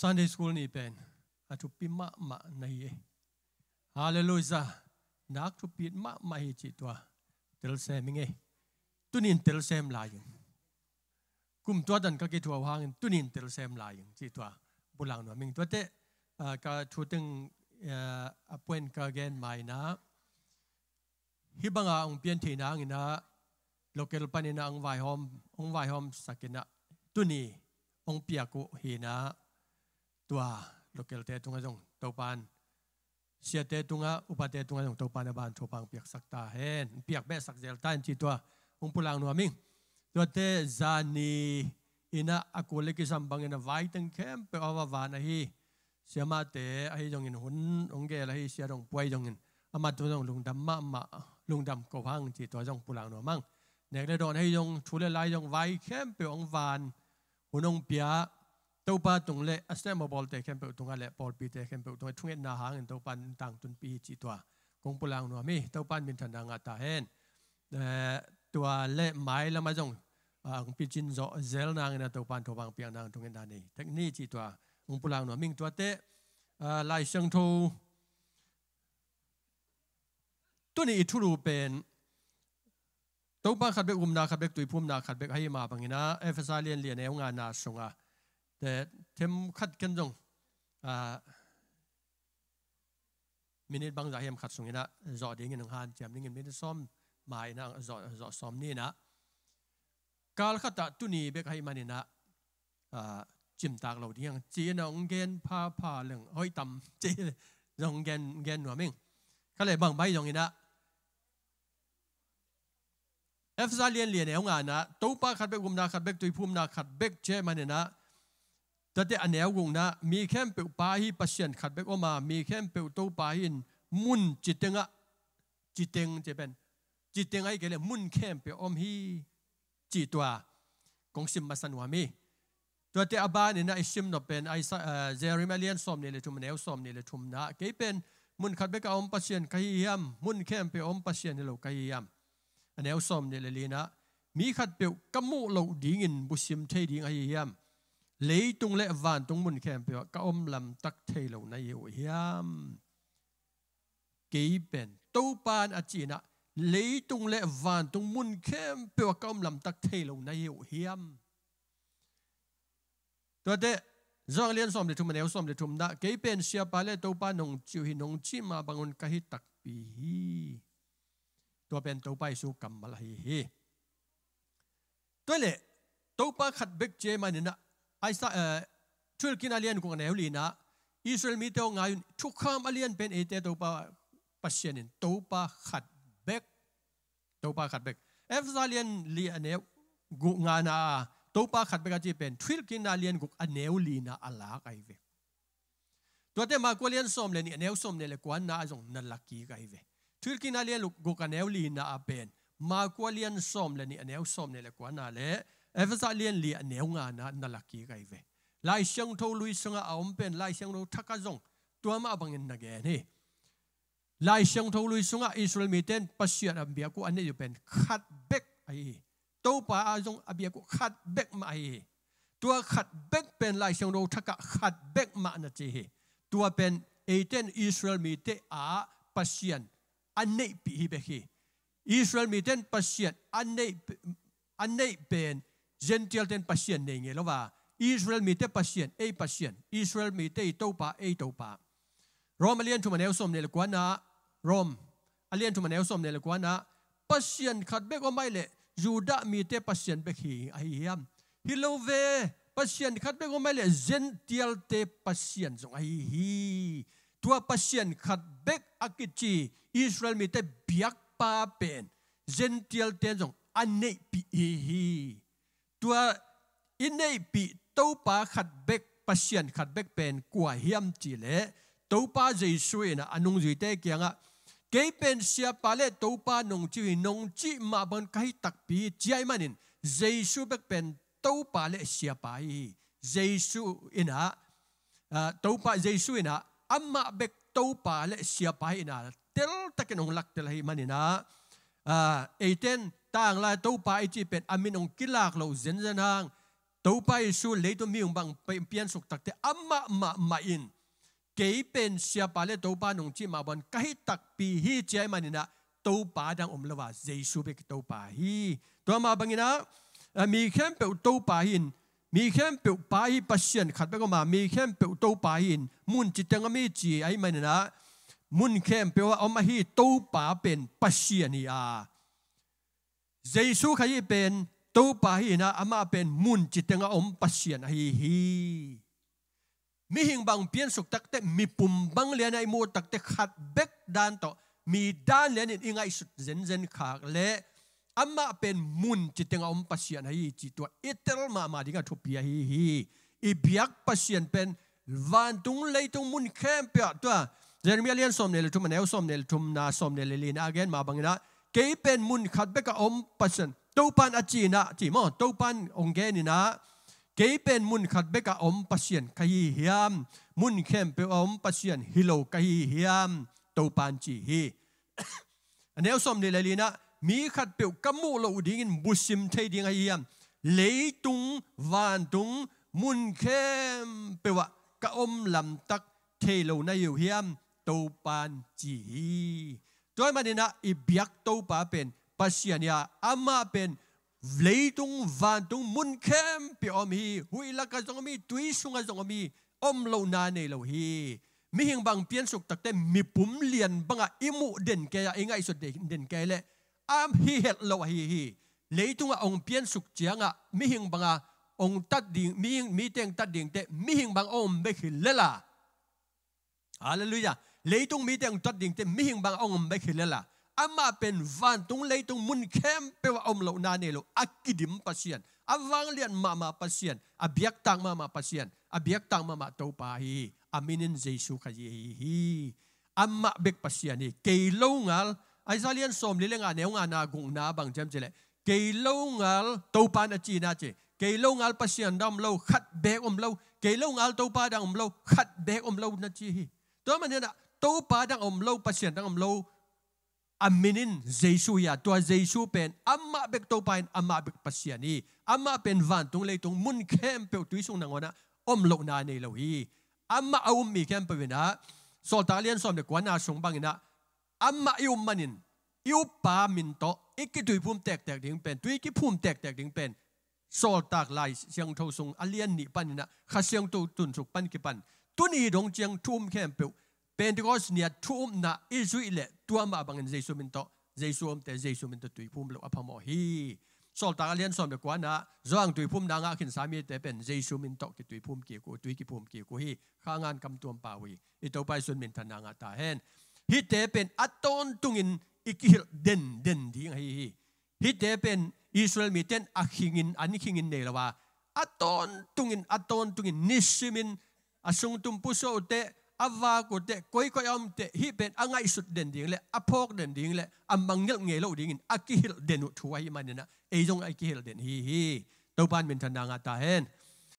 Sunday school ni pen a thu pi ma ma na hi e. hallelujah nak thu pi ma ma hi chi tua tel se mi nge tunin tel sem la yin kum tua dan ka ke thua hang tunin tel sem la yin chi tua bulang no ming tua te ka thu teng a puen ka gen mai na hi banga ong pian thi na ngina local panina ang vai hom ong vai hom sakina tuni ong piaku hina ตัวโลเกลเตตุงะจงตปานเสียเตตุงะอุปเตตุงะจงตปานบานทปังเปียกสักตาเฮนเปียกแม่สักเจลตันจีตัวอุมปุลังนัวมิงตัวเตจานีอินะอากูเลกิสัมบังเงินไว้ตั้งเข้มเปอวาวานะฮีเสียมาเตไอจงเงินหุนองเกลไอเสียจงป่วยจงเงินอามาตัวจงลุงดำมะมะลุงดำกพังจีตัวจงปุลังนัวมั่งเนกได้โดนให้ยงชุเลลายยงไว้เข้มเปอองวานหุนองเปียตัวปาตรงเล่อสเตมบอลเตะเข้มเปิดตรงละบอลปีเตะเข้มเปิดตรงทุงเอนนาหางเตัวปันตังตุนปีจิตวคงปลังหนัวมีตัวปันมินทันดังอาตาเฮนตัวเล่ไม้ละมาจงปีจินโซเซลนางนะตัวปันทบังเปียงนางทุงเอนดานีเทคนี้จิตวคงปลังหนัวมิงตัวเตะลายเชิงทูตัวนี้ทุลูเป็นตัวปันขัดเบกอุมนาขัดเบกตุยพุ่มนาขัดเบกให้มาปังนะเอฟซาเลียนเลียนในงานนาสงอาแต่เทมขัดกันจงอ่ามินิบางใจเฮมขัดสูงนะจอดเงินหันเจมนี่เงินไม่ได้ซ่อมมาีนะจอดจอดซ่อมนี่นะกาลขัดตุนีเบกให้มันนี่นะอ่าจิมตากเราที่ยังจีนองเกนพาพาเรื่องห้อยต่ำจีนองเกนเกนหนัวมิงก็เลยบางใบ่างนี้นะเอฟซาเลียนเลียนเอางานนะตู้ป้าขัดเบกกุมนาขัดเบกตุยพุ่มนาขัดเบกเชมันนี่นะแต่อันเอวกงนะมีแค่เปิดปาฮีปัสเซียนขัดไบกออกมา มีแค่เปิดตู้ปาหินมุนจิตเตงะจิตเตงจะเป็นจิตเตงไอ้เกลีลยมุนแค่เปิดอมฮีจิตตัวกงซิมมาสนวามีตัวเตอบานเนี่นะไอซิมนเป็นไอเจริมาเลียนสอมเนี่ยเลยทุ่มเนวสอมเนี่ยเลยทุ่มนะเกยเป็นมุนขัดไบกอมปัสเซียนขยี้ยมมุนแค่เปิดอมปัสเซียนเนี่ยเราขยี้ยมอันีนวสอมเนี่ยเลยนะมีขัดเปิดกมูเราดีเงินบุษิมเทดี่งขย้ยมลยตรงเลวานตรงมุนแคมเปียก็อมลำตักเทลในายู่ยามกี่เป็นตู้ปานอาจีนะเลยตรงเลวานตรงมุนแคมเปียก็อมลำตักเทลในายู่ยามตัวเดจองเลียนสอมเดทุมเนวสอมเดทุมดะกี่เป็นเสียปาเลตู้ปานงจิวหินงจิมาบังอนกะหิตักปีฮีตัวเป็นตู้ไปสู่กรรมมาลาฮีตัวเล่ตู้ปาขัดเบกเจมันี่นะไอ้สักเอ่อทุลกินอาเลียนกงเนวลีนะอิสราเอลมีเต้าไงทุกคำอาเลียนเป็นเอเตตัวปะปัศเชนินตัวปะขัดเบกตัวปะขัดเบกเอฟซาเลียนลีอันเนวกุงานาตัวปะขัดเบกจีเป็นทุลกินอาเลียนกุอันเนวลีนะอัลลาไกเวตัวเต็มาก็เลียนสมเลยนี่อันเนวสมเนี่ยเลยกวนน่าจงนั่นลักี้ไกเวทุลกินอาเลียนกุกันเนวลีนะอาเป็นมาก็เลียนสมเลยนี่อันเนวสมเนี่ยเลยกวนน่าเลย evangelien li neunga na na nalaki gai ve lai xiang thâu lui sunga aom pen lai xiang siang tho thaka jong tuama abang in nage ni lai xiang thâu lui sunga israel mi ten pasiat ambia ku ane ju pen khat back, ai to pa a jong abia ku khat back ma ai tua khat back pen lai xiang thâu thắc khat back ma na chi hi tua pen eiten israel mi te a pasian ane pi hi be hi israel mi ten pasiat ane ane pen gentil den patient ne nge eh, lo ba israel mi te patient a patient israel mi te to pa a to pa rom alien tu manel som ne le kwana rom alien tu manel som ne le kwana patient khat be ko mai le juda mi te patient be khi a yam hi lo ve patient khat be ko mai le gentil te patient zong a hi tua patient khat be akichi israel mi te biak pa pen gentil te zong an ne pi hi hi tua ตัวอินเนปีเต้าป้าขัดเบกปัสยันขัดเบกเป็นกว่าเฮียมจีเล่เต้าป้าเจสุยนะอนุงจีเตเกียงอ่ะ cái bên xia bà lệ tàu bà nông chi nông chi mà bọn cái tắc bì chạy mà nín dây su bạc bên tàu bà lệ xia bà y dây su in hạ uh, tàu bà dây su in hạ âm mạ bạc tàu bà lệ xia bà in hạ tel tắc nông lắc tel hay mà nín hạ เอเดนต่างลายตัวไปจีเป็นอามินองกิลากลราเซนเซนฮางตัวไปสูเลยตัวมีองบังไปเปลี่ยนสุกตักเตอามะมะมาอินเกยเป็นเสียปาเลตัวปานองจีมาบันกะฮิตักปีฮีเจมันนะตัวปาดังอมละว่าเจซูเป็นตัวปาฮีตัวมาบังนะมีเข้มเปิดตัวปาหินมีเข้มเปิดปาฮีปัสเซียนขัดไปก็มามีเข้มเปิดตัวปาหินมุนจิตยังมีจีไอ้มันนะมุนเข้มเปว่าอมาฮีตูป่าเป็นปัสเชียนีอาเยซูขยีเป็นตูป่าฮีนะอามาเป็นมุนจิตงอมปัสเชียนฮีฮีมีหิงบางเพียนสุกตักเตมีปุ่มบังเลียนไอมูตักเตขัดเบกดานต่อมีด้านเลียนอิงไงสุดเซนเซนขากเละอามาเป็นมุนจิตงอมปัสเชียนฮีจิตตัวอิตรมามาดิกาทุพาฮีฮีอีบียกปัสเชียนเป็นวันตุงเลยตุงมุนเข้มเปียตัวเจอร์มีเลียนสมเนลทุมเนวสมเนลทุมนาสมเนลลีนาเกนมาบังนะเกเป็นมุนขัดเบกอมปัสนตูปันอจีนะจีมอตูปันองเกนินะเกเป็นมุนขัดเบกอมปัสนขยีเฮียมมุนเข้มเปอมปัสนฮิโลขยีเฮียมตูปันจีฮีเนวสมเนลลีนะมีขัดเปียวกมูโลดิงบุษิมเทดิงไอเฮียมเลยตุงวานตุงมุนเข้มเปวะกะอมลำตักเทโลนาอยู่เฮียม topan ji toy manina ibyak topa pen pasiania ama pen vleitung vantung munkem pi om hi huila ka zong mi tui sunga zong mi om lo na ne lo hi mi hing bang pian suk takte mi pum lian banga imu den ke ya ingai so den ke le am hi het lo hi hi leitunga ong pian suk chianga mi hing banga ong tat ding mi hing mi teng tat ding te mi hing bang om be khil lela hallelujah เลยตรงมีแต่งตัดดิ่งแต่ไม่หิงบางองค์ไม่ขึ้นละอามาเป็นวันตรงเลยตรงมุนเข้มเป็ว่าอมเหล่านาเนโลอักดิมปัสเซียนอวังเลียนมามาปัสเซียนอเบียกตังมามาปัสเซียนอเบียกตังมามาตปวไปอามินินเจสุขเยีฮีอามาเบกปัสเซียนนี่เกลงอัลไอซาเลียนสมลิเลงานเนงานากุงนาบางเจมเจเลเกลงอัลตัวปานจีนาเจเกลงอัลปัสเซียนดำเลาขัดเบกอมเลาเกลงอัลตัวปาดำเลาขัดเบกอมเลานาจีตัวมันเนี่ยนะตู้ปาดังอมโลปัสเซียนดังอมโลอามินินเจสูยาตัวเจสูเป็นอามาเบกตัว้าอามาเบกปัสเซียนีอามาเป็นวันตรงเลยตรงมุนเข้มเปียวตุยสุงนังวนะอมโลนาในเลวีอามาเอามีเข้มไปนะสอตาเลียนสอนเด็กวนาสงบังนะอามาอิวมันินอิวปามินโตอีกกตุยพุ่มแตกแตกถึงเป็นตุยกี่พุ่มแตกแตกถึงเป็นสอตากลายเสียงเท่าสงอเลียนนี่ปันนะข้าเสียงตัวตุนสุกปันกี่ปันตุนีดงเจียงทุ่มเข้มเปียวเป็นที่ก็สเนียทุ่มนะอิสุอิเลตัวมาบางเงินเจสุมินโตเจสุมแต่เจสุมินโตตุยพุ่มเหลืออภิมโหิสอลตากเลียนสอนเด็กกว่านะร่างตุยพุ่มดังอาขินสามีแต่เป็นเจสุมินโตกิตุยพุ่มเกี่ยวกูตุยกิพุ่มเกี่ยวกูฮีข้างงานคำตัวป่าวีอิตัวไปส่วนมินทนางาตาเฮนฮีตเตเป็นอัตโตนตุงินอิกิลเดนเดนดิ่งฮีฮีฮีตเตเป็นอิสราเอลมีเต้นอัขิงินอันนี้ขิงินเนลว่าอัตโตนตุงินอัตโตนตุงินนิสุมินอสุงตุมพุโสเตอาวากูเตะก้อยก้ออมเตะฮิเป็นอ่างไงสุดเด่นดิ่งเลยอภพกเด่นดิ่งเลยอำบังเงี้ยเงี้ยเราดิ่งอากิฮิลเด่นอุทัวยมันเนี่ยนะเอ้จงอากิฮิลเด่นฮีฮีตัว้านเป็นทันดังอาตาเห็น